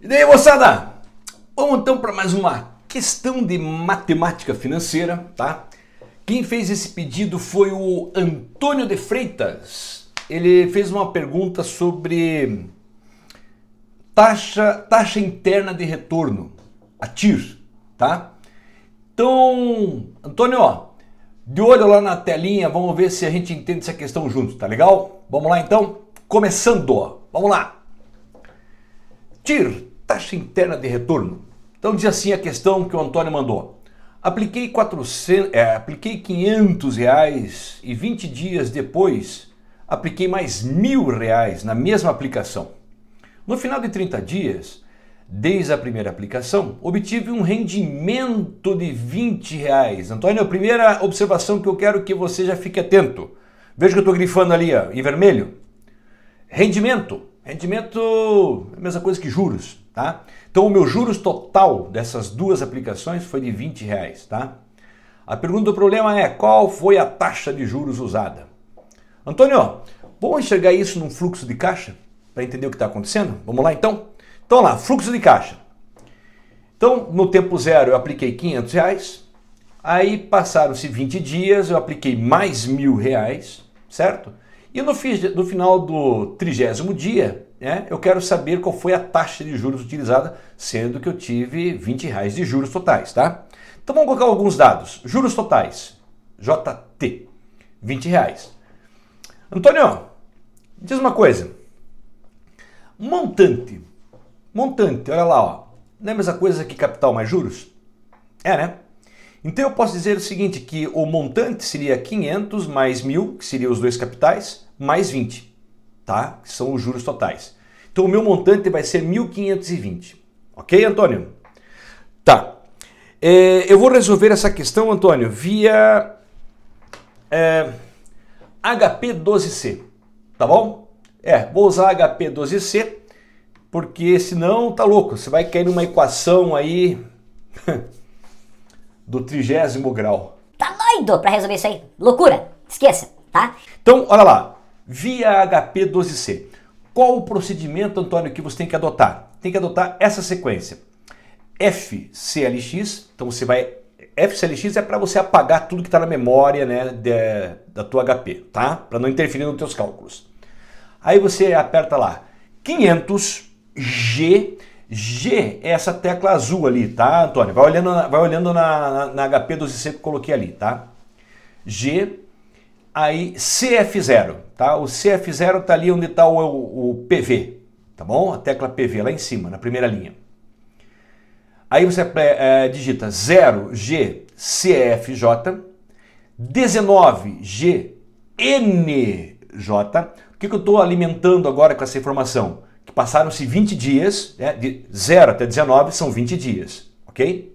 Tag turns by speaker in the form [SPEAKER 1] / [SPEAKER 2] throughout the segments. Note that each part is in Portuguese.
[SPEAKER 1] E daí, moçada? Vamos então para mais uma questão de matemática financeira, tá? Quem fez esse pedido foi o Antônio de Freitas. Ele fez uma pergunta sobre taxa, taxa interna de retorno, a TIR, tá? Então, Antônio, ó, de olho lá na telinha, vamos ver se a gente entende essa questão juntos, tá legal? Vamos lá então? Começando, vamos lá. TIR, taxa interna de retorno. Então diz assim a questão que o Antônio mandou. Apliquei, 400, é, apliquei 500 reais e 20 dias depois apliquei mais mil reais na mesma aplicação. No final de 30 dias, Desde a primeira aplicação, obtive um rendimento de 20 reais. Antônio, a primeira observação que eu quero é que você já fique atento. Veja que eu estou grifando ali ó, em vermelho. Rendimento. Rendimento é a mesma coisa que juros, tá? Então o meu juros total dessas duas aplicações foi de 20 reais, tá? A pergunta do problema é qual foi a taxa de juros usada? Antônio, vamos enxergar isso num fluxo de caixa para entender o que está acontecendo? Vamos lá então? Então lá, fluxo de caixa. Então, no tempo zero eu apliquei 500 reais, aí passaram-se 20 dias, eu apliquei mais mil reais, certo? E no, no final do trigésimo dia, né, eu quero saber qual foi a taxa de juros utilizada, sendo que eu tive 20 reais de juros totais, tá? Então vamos colocar alguns dados. Juros totais, JT, 20 reais. Antônio, diz uma coisa. Montante Montante, olha lá, ó. Não é a mesma coisa que capital mais juros? É, né? Então eu posso dizer o seguinte, que o montante seria 500 mais 1.000, que seriam os dois capitais, mais 20, tá? Que são os juros totais. Então o meu montante vai ser 1.520, ok, Antônio? Tá. É, eu vou resolver essa questão, Antônio, via é, HP12C, tá bom? É, vou usar HP12C porque senão tá louco, você vai cair numa equação aí do trigésimo grau. Tá doido para resolver isso aí, loucura, esqueça, tá? Então, olha lá, via HP12C, qual o procedimento, Antônio, que você tem que adotar? Tem que adotar essa sequência, FCLX, então você vai FCLX é para você apagar tudo que está na memória né, de, da tua HP, tá? Para não interferir nos teus cálculos. Aí você aperta lá 500 G. G é essa tecla azul ali, tá, Antônio? Vai olhando na, vai olhando na, na, na HP12C que eu coloquei ali, tá? G, aí CF0, tá? O CF0 tá ali onde tá o, o, PV, tá bom? A tecla PV lá em cima, na primeira linha. Aí você é, é digita 0G CFJ, 19G NJ. O que, que eu estou alimentando agora com essa informação? passaram-se 20 dias, né, de 0 até 19 são 20 dias, ok?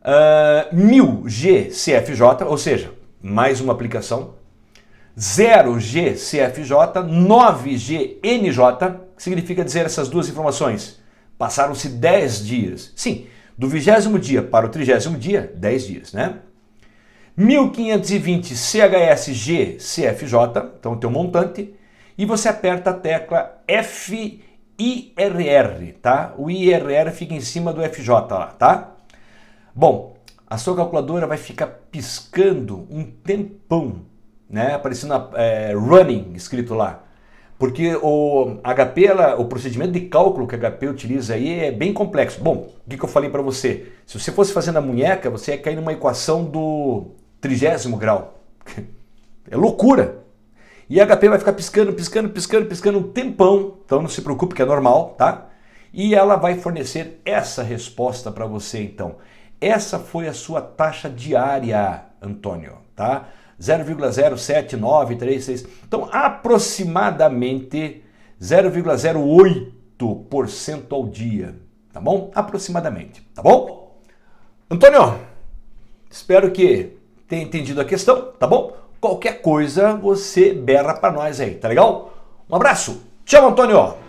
[SPEAKER 1] Uh, ah, 1000GCFJ, ou seja, mais uma aplicação, 0GCFJ, 9GNJ, que significa dizer essas duas informações. Passaram-se 10 dias. Sim, do vigésimo dia para o trigésimo dia, 10 dias, né? 1520 CHS GCFJ, então o teu montante, e você aperta a tecla F R tá? O IRR fica em cima do FJ lá, tá? Bom, a sua calculadora vai ficar piscando um tempão, né? Aparecendo é, running escrito lá. Porque o HP, ela, o procedimento de cálculo que a HP utiliza aí é bem complexo. Bom, o que, que eu falei para você? Se você fosse fazendo a munheca, você ia cair numa equação do trigésimo grau. É loucura! E a HP vai ficar piscando, piscando, piscando, piscando um tempão. Então não se preocupe que é normal, tá? E ela vai fornecer essa resposta para você então. Essa foi a sua taxa diária, Antônio, tá? 0,07936. Então, aproximadamente 0,08% ao dia, tá bom? Aproximadamente, tá bom? Antônio, espero que tenha entendido a questão, tá bom? Qualquer coisa, você berra para nós aí, tá legal? Um abraço. Tchau, Antônio.